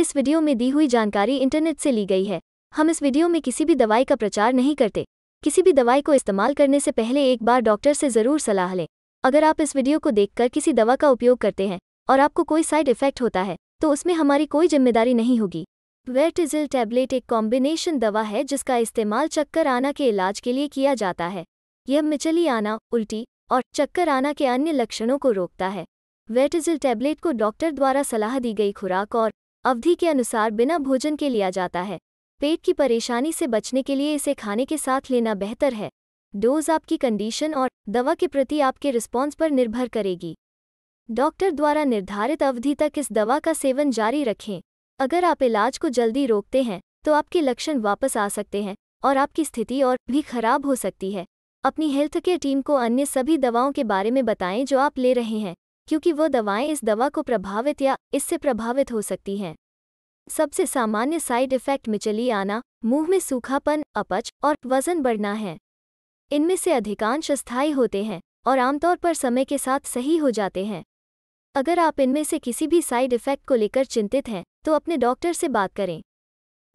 इस वीडियो में दी हुई जानकारी इंटरनेट से ली गई है हम इस वीडियो में किसी भी दवाई का प्रचार नहीं करते किसी भी दवाई को इस्तेमाल करने से पहले एक बार डॉक्टर से ज़रूर सलाह लें अगर आप इस वीडियो को देखकर किसी दवा का उपयोग करते हैं और आपको कोई साइड इफेक्ट होता है तो उसमें हमारी कोई जिम्मेदारी नहीं होगी वेटिजिल टैबलेट एक कॉम्बिनेशन दवा है जिसका इस्तेमाल चक्कर आना के इलाज के लिए किया जाता है यह मिचली आना उल्टी और चक्कर आना के अन्य लक्षणों को रोकता है वेटिजिल टैबलेट को डॉक्टर द्वारा सलाह दी गई खुराक और अवधि के अनुसार बिना भोजन के लिया जाता है पेट की परेशानी से बचने के लिए इसे खाने के साथ लेना बेहतर है डोज आपकी कंडीशन और दवा के प्रति आपके रिस्पॉन्स पर निर्भर करेगी डॉक्टर द्वारा निर्धारित अवधि तक इस दवा का सेवन जारी रखें अगर आप इलाज को जल्दी रोकते हैं तो आपके लक्षण वापस आ सकते हैं और आपकी स्थिति और भी खराब हो सकती है अपनी हेल्थ केयर टीम को अन्य सभी दवाओं के बारे में बताएं जो आप ले रहे हैं क्योंकि वो दवाएं इस दवा को प्रभावित या इससे प्रभावित हो सकती हैं सबसे सामान्य साइड इफेक्ट मिचली आना मुंह में सूखापन अपच और वजन बढ़ना है इनमें से अधिकांश स्थायी होते हैं और आमतौर पर समय के साथ सही हो जाते हैं अगर आप इनमें से किसी भी साइड इफेक्ट को लेकर चिंतित हैं तो अपने डॉक्टर से बात करें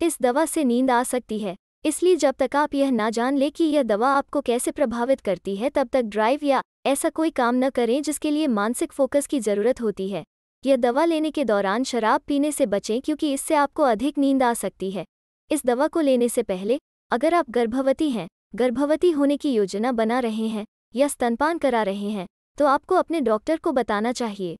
इस दवा से नींद आ सकती है इसलिए जब तक आप यह ना जान ले कि यह दवा आपको कैसे प्रभावित करती है तब तक ड्राइव या ऐसा कोई काम न करें जिसके लिए मानसिक फोकस की जरूरत होती है यह दवा लेने के दौरान शराब पीने से बचें क्योंकि इससे आपको अधिक नींद आ सकती है इस दवा को लेने से पहले अगर आप गर्भवती हैं गर्भवती होने की योजना बना रहे हैं या स्तनपान करा रहे हैं तो आपको अपने डॉक्टर को बताना चाहिए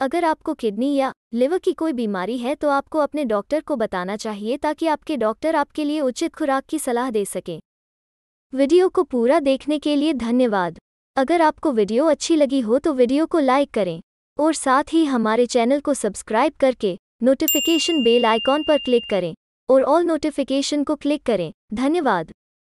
अगर आपको किडनी या लिवर की कोई बीमारी है तो आपको अपने डॉक्टर को बताना चाहिए ताकि आपके डॉक्टर आपके लिए उचित खुराक की सलाह दे सकें वीडियो को पूरा देखने के लिए धन्यवाद अगर आपको वीडियो अच्छी लगी हो तो वीडियो को लाइक करें और साथ ही हमारे चैनल को सब्सक्राइब करके नोटिफिकेशन बेल आइकॉन पर क्लिक करें और ऑल नोटिफिकेशन को क्लिक करें धन्यवाद